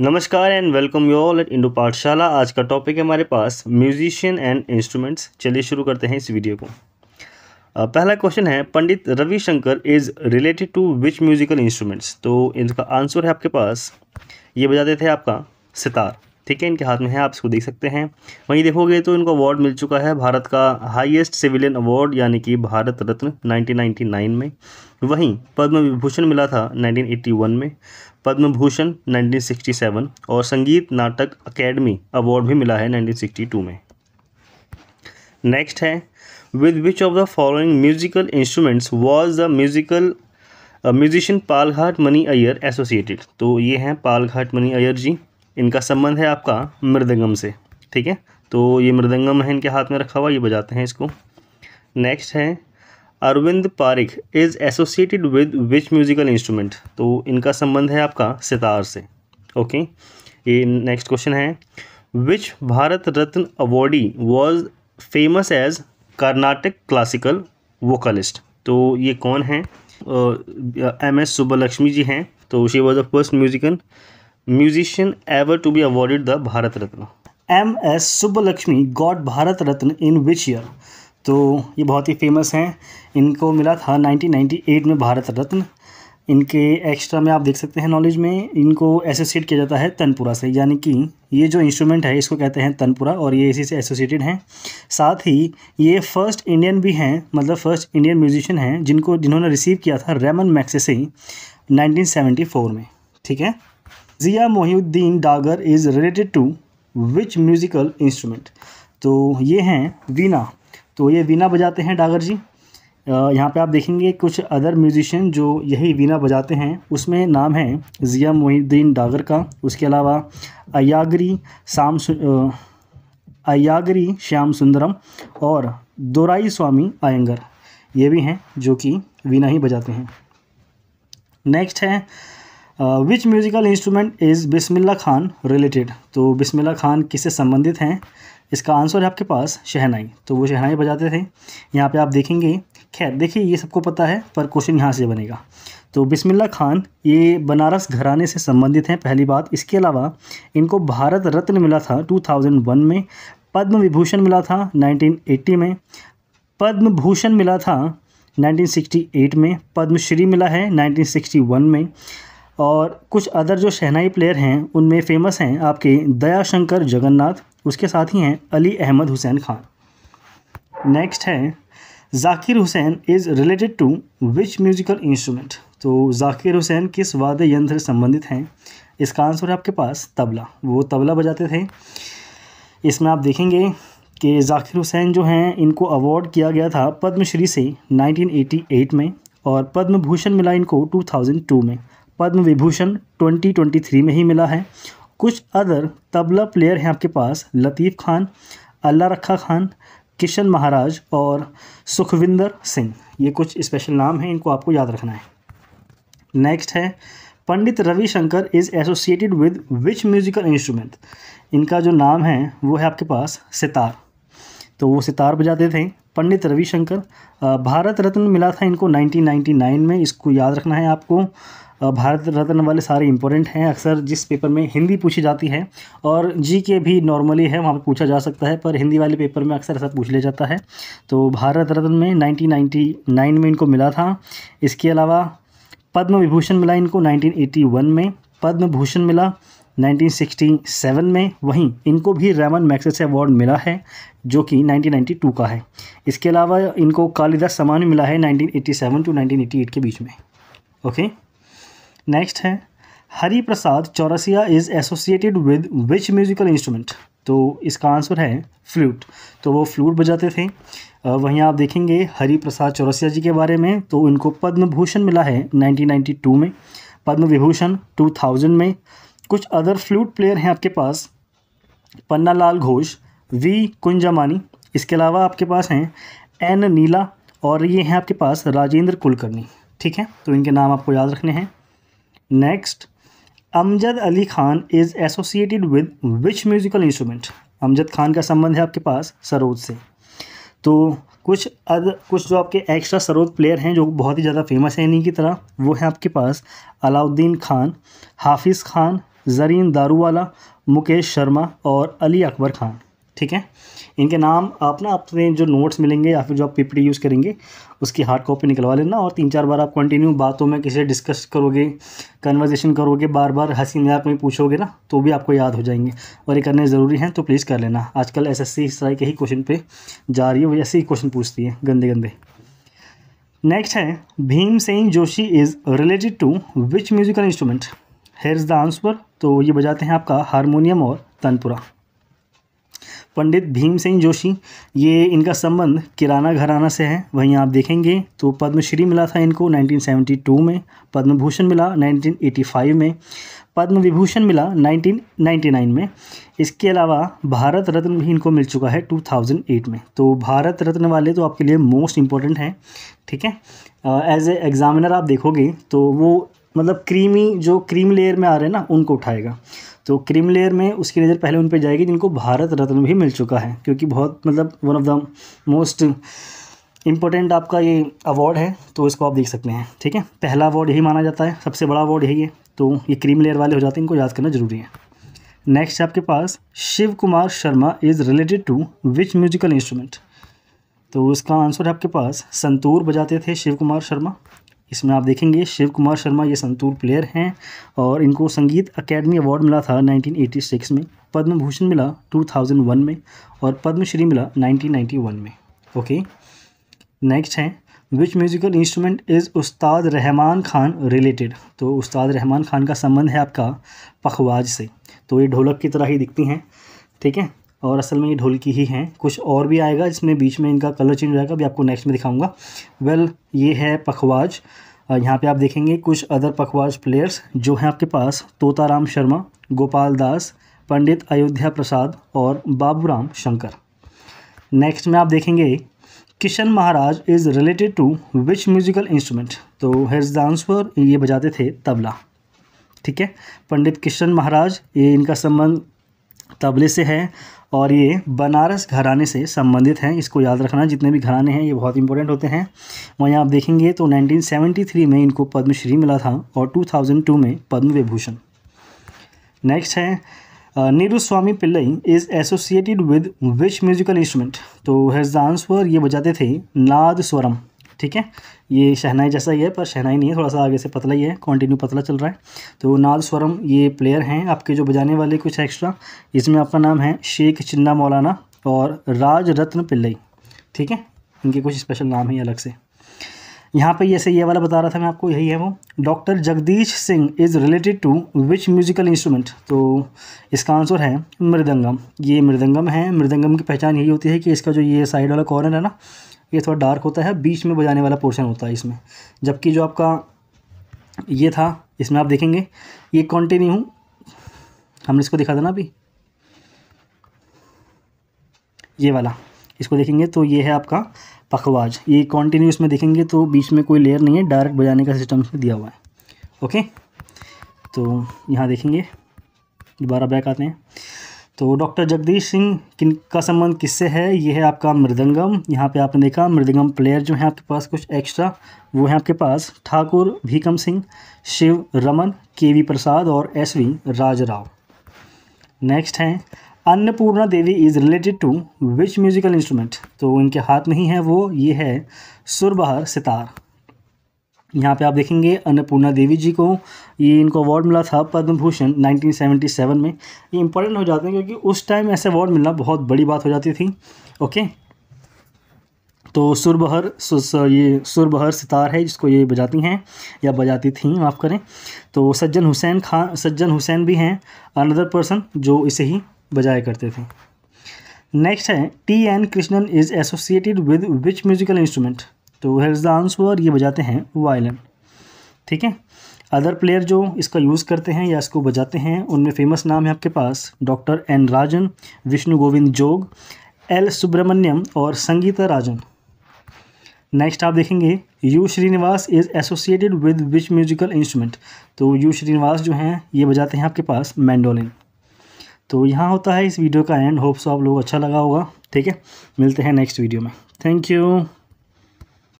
नमस्कार and welcome you all at Indo Pathshala आज का टॉपिक है हमारे पास म्यूजिशियन एंड इंस्ट्रूमेंट्स चलिए शुरू करते हैं इस वीडियो को पहला क्वेश्चन है Pandit Ravishankar is related to which musical instruments तो इनका आंसर है आपके पास ये बजाते थे आपका सितार ठीक है इनके हाथ में है आप इसको देख सकते हैं वहीं देखोगे तो इनको अवार्ड मिल चुका है भारत का हाईएस्ट सिविलियन अवार्ड यानी कि भारत रत्न 1999 में वहीं पद्म विभूषण मिला था 1981 में पद्म भूषण 1967 और संगीत नाटक अकेडमी अवार्ड भी मिला है 1962 में नेक्स्ट है with which of the following musical instruments was the musical musician Palghat Mani Iyer associated तो ये हैं पालघाट मनी अयर जी इनका संबंध है आपका मृदंगम से ठीक है तो ये मृदंगम है इनके हाथ में रखा हुआ ये बजाते हैं इसको नेक्स्ट है Arvind Parikh is associated with which musical instrument तो इनका संबंध है आपका सितार से ओके ये नेक्स्ट क्वेश्चन है which Bharat Ratna awardee was famous as Carnatic classical vocalist तो ये कौन है एम एस सुब्बलक्ष्मी जी हैं तो she was the first musical musician ever to be awarded the Bharat Ratna M S Subbulakshmi got Bharat Ratna in which year तो ये बहुत ही फेमस हैं इनको मिला था 1998 में भारत रत्न इनके एक्स्ट्रा में आप देख सकते हैं नॉलेज में इनको एसोसिएट किया जाता है तनपुरा से यानी कि ये जो इंस्ट्रूमेंट है इसको कहते हैं तनपुरा और ये इसी से एसोसिएटेड हैं साथ ही ये फर्स्ट इंडियन भी हैं मतलब फर्स्ट इंडियन म्यूजिशियन हैं जिनको जिन्होंने रिसीव किया था रेमन मैक्से से 1974 में ठीक है Zia Mohiuddin Dagar is related to which musical instrument तो ये हैं वीणा तो ये वीणा बजाते हैं डागर जी यहाँ पे आप देखेंगे कुछ अदर म्यूजिशियन जो यही वीना बजाते हैं उसमें नाम है ज़िया मोहुद्दीन डागर का उसके अलावा अयागरी शाम अयागरी श्याम सुंदरम और दोराई स्वामी आयंगर ये भी हैं जो कि वीना ही बजाते हैं नेक्स्ट है which musical instrument is Bismillah Khan related तो बिस्मिल्ला खान किससे संबंधित हैं इसका आंसर है आपके पास शहनाई तो वो शहनाई बजाते थे यहाँ पे आप देखेंगे खैर देखिए ये सबको पता है पर क्वेश्चन यहाँ से बनेगा तो बिस्मिल्ला खान ये बनारस घराने से संबंधित हैं पहली बात इसके अलावा इनको भारत रत्न मिला था वन में पद्म विभूषण मिला था एट्टी में पद्म भूषण मिला था 1968 में पद्मश्री मिला है 1961 में और कुछ अदर जो शहनाई प्लेयर हैं उनमें फ़ेमस हैं आपके दयाशंकर जगन्नाथ उसके साथ ही हैं अली अहमद हुसैन खान नेक्स्ट है Zakir Hussain is related to which musical instrument तो जाकिर हुसैन किस वाद्य यंत्र से संबंधित हैं इसका आंसर है आपके पास तबला वो तबला बजाते थे इसमें आप देखेंगे कि जाकिर हुसैन जो हैं इनको अवार्ड किया गया था पद्मश्री से 1988 में और पद्म भूषण मिला इनको 2002 में पद्म विभूषण 2023 में ही मिला है कुछ अदर तबला प्लेयर हैं आपके पास लतीफ़ खान अल्लाह रखा खान किशन महाराज और सुखविंदर सिंह ये कुछ स्पेशल नाम हैं इनको आपको याद रखना है नेक्स्ट है Pandit Ravishankar is associated with which musical instrument इनका जो नाम है वो है आपके पास सितार तो वो सितार बजाते थे पंडित रविशंकर भारत रत्न मिला था इनको 1999 में इसको याद रखना है आपको भारत रत्न वाले सारे इंपॉर्टेंट हैं अक्सर जिस पेपर में हिंदी पूछी जाती है और जी के भी नॉर्मली है वहाँ पर पूछा जा सकता है पर हिंदी वाले पेपर में अक्सर ऐसा पूछ लिया जाता है तो भारत रत्न में 1999 में इनको मिला था इसके अलावा पद्म विभूषण मिला इनको 1981 में पद्म भूषण मिला 1967 में वहीं इनको भी रेमन मैक्सेस अवार्ड मिला है जो कि 1992 का है इसके अलावा इनको कालिदास सम्मान मिला है 1987 टू 1988 के बीच में ओके okay? नेक्स्ट है Hari Prasad Chaurasia is associated with which musical instrument तो इसका आंसर है फ्लूट तो वो फ्लूट बजाते थे वहीं आप देखेंगे हरी प्रसाद चौरसिया जी के बारे में तो उनको पद्म भूषण मिला है 1992 में पद्म विभूषण 2000 में कुछ अदर फ्लूट प्लेयर हैं आपके पास पन्नालाल घोष वी कुंजामानी इसके अलावा आपके पास हैं एन नीला और ये हैं आपके पास राजेंद्र कुलकर्णी ठीक है तो इनके नाम आपको याद रखने हैं next Amjad Ali Khan is associated with which musical instrument Amjad Khan का संबंध है आपके पास सरोज से तो कुछ अद कुछ जो आपके एक्स्ट्रा सरोज प्लेयर हैं जो बहुत ही ज़्यादा फेमस हैं इन्हीं की तरह वो हैं आपके पास अलाउद्दीन खान हाफिज़ खान जरीन दारूवाला मुकेश शर्मा और अली अकबर खान ठीक है इनके नाम आप ना अपने जो नोट्स मिलेंगे या फिर जो आप पीपीटी यूज़ करेंगे उसकी हार्ड कॉपी निकलवा लेना और तीन चार बार आप कंटिन्यू बातों में किसी डिस्कस करोगे कन्वर्जेशन करोगे बार बार हंसी मजाक में पूछोगे ना तो भी आपको याद हो जाएंगे और ये करने ज़रूरी हैं तो प्लीज़ कर लेना आजकल एस एस सी के ही क्वेश्चन पर जा रही है वो ऐसे ही क्वेश्चन पूछती है गंदे गंदे नेक्स्ट है Bhimsen Joshi is related to which musical instrument here is the answer तो ये बजाते हैं आपका हारमोनियम और तनपुरा पंडित भीमसेन जोशी ये इनका संबंध किराना घराना से है वहीं आप देखेंगे तो पद्मश्री मिला था इनको 1972 में पद्म भूषण मिला 1985 में पद्म विभूषण मिला 1999 में इसके अलावा भारत रत्न भी इनको मिल चुका है 2008 में तो भारत रत्न वाले तो आपके लिए मोस्ट इम्पॉर्टेंट हैं ठीक है एज ए एग्ज़ामिनर आप देखोगे तो वो मतलब क्रीमी जो क्रीम लेयर में आ रहे हैं ना उनको उठाएगा तो क्रीम लेयर में उसकी नज़र पहले उन पर जाएगी जिनको भारत रत्न भी मिल चुका है क्योंकि बहुत मतलब one of the most important आपका ये अवार्ड है तो इसको आप देख सकते हैं ठीक है पहला अवार्ड यही माना जाता है सबसे बड़ा अवार्ड यही है तो ये क्रीम लेयर वाले हो जाते हैं इनको याद करना जरूरी है नेक्स्ट आपके पास Shiv Kumar Sharma is related to which musical instrument तो उसका आंसर है आपके पास संतूर बजाते थे शिव कुमार शर्मा इसमें आप देखेंगे शिव कुमार शर्मा ये संतूर प्लेयर हैं और इनको संगीत अकेडमी अवार्ड मिला था 1986 में पद्म भूषण मिला 2001 में और पद्मश्री मिला 1991 में ओके नेक्स्ट हैं विच म्यूज़िकल इंस्ट्रूमेंट इज़ उस्ताद रहमान खान रिलेटेड तो उस्ताद रहमान खान का संबंध है आपका पखवाज से तो ये ढोलक की तरह ही दिखती हैं ठीक है और असल में ये ढोलकी ही हैं कुछ और भी आएगा इसमें बीच में इनका कलर चेंज रहेगा अभी आपको नेक्स्ट में दिखाऊंगा वेल well, ये है पखवाज यहाँ पे आप देखेंगे कुछ अदर पखवाज प्लेयर्स जो हैं आपके पास तोताराम शर्मा गोपाल दास पंडित अयोध्या प्रसाद और बाबूराम शंकर नेक्स्ट में आप देखेंगे Kishan Maharaj is related to which musical instrument तो हेज डांस ये बजाते थे तबला ठीक है पंडित किशन महाराज ये इनका संबंध तबले से है और ये बनारस घराने से संबंधित हैं इसको याद रखना जितने भी घराने हैं ये बहुत इंपॉर्टेंट होते हैं वहीं आप देखेंगे तो 1973 में इनको पद्मश्री मिला था और 2002 में पद्म विभूषण नेक्स्ट है Neeru Swamy Pillai is associated with which musical instrument तो हैज़ द आंसर ये बजाते थे नाद स्वरम ठीक है ये शहनाई जैसा ही है पर शहनाई नहीं है थोड़ा सा आगे से पतला ही है कंटिन्यू पतला चल रहा है तो नाद स्वरम ये प्लेयर हैं आपके जो बजाने वाले कुछ एक्स्ट्रा इसमें आपका नाम है शेख चिन्ना मौलाना और राज रत्न पिल्लई ठीक है इनके कुछ स्पेशल नाम हैं अलग से यहाँ पे जैसे ये वाला बता रहा था मैं आपको यही है वो doctor Jagdish Singh is related to which musical instrument तो इसका आंसर है मृदंगम ये मृदंगम है मृदंगम की पहचान यही होती है कि इसका जो ये साइड वाला कॉर्नर है ना ये थोड़ा डार्क होता है बीच में बजाने वाला पोर्शन होता है इसमें जबकि जो आपका ये था इसमें आप देखेंगे ये कॉन्टिन्यू हमने इसको दिखा था ना अभी ये वाला इसको देखेंगे तो ये है आपका पखवाज ये कॉन्टिन्यू इसमें देखेंगे तो बीच में कोई लेयर नहीं है डायरेक्ट बजाने का सिस्टम इसमें दिया हुआ है ओके तो यहाँ देखेंगे दोबारा बैक आते हैं तो डॉक्टर जगदीश सिंह किन का संबंध किससे है ये है आपका मृदंगम यहाँ पे आपने देखा मृदंगम प्लेयर जो है आपके पास कुछ एक्स्ट्रा वो है आपके पास ठाकुर भीकम सिंह शिव रमन के वी प्रसाद और S V Raj Rao next हैं Annapurna Devi is related to which musical instrument तो इनके हाथ में ही है वो ये है सुरबहर सितार यहाँ पे आप देखेंगे अन्नपूर्णा देवी जी को ये इनको अवार्ड मिला था पद्म भूषण 1977 में ये इंपॉर्टेंट हो जाते हैं क्योंकि उस टाइम ऐसे अवार्ड मिलना बहुत बड़ी बात हो जाती थी ओके तो सुरबहर ये सुरबहर सितार है जिसको ये बजाती हैं या बजाती थी माफ़ करें तो सज्जन हुसैन खान सज्जन हुसैन भी हैं अनदर पर्सन जो इसे ही बजाया करते थे नेक्स्ट है T N Krishnan is associated with which musical instrument तो इज द आंसर ये बजाते हैं वायलिन ठीक है अदर प्लेयर जो इसका यूज़ करते हैं या इसको बजाते हैं उनमें फ़ेमस नाम है आपके पास doctor N Rajan Vishnu Govind Jog L Subramaniam और संगीता राजन नेक्स्ट आप देखेंगे U Srinivas is associated with which musical instrument तो यू श्रीनिवास जो हैं ये बजाते हैं आपके पास मैंडोलिन तो यहाँ होता है इस वीडियो का एंड होप्स आप लोग अच्छा लगा होगा ठीक है मिलते हैं नेक्स्ट वीडियो में थैंक यू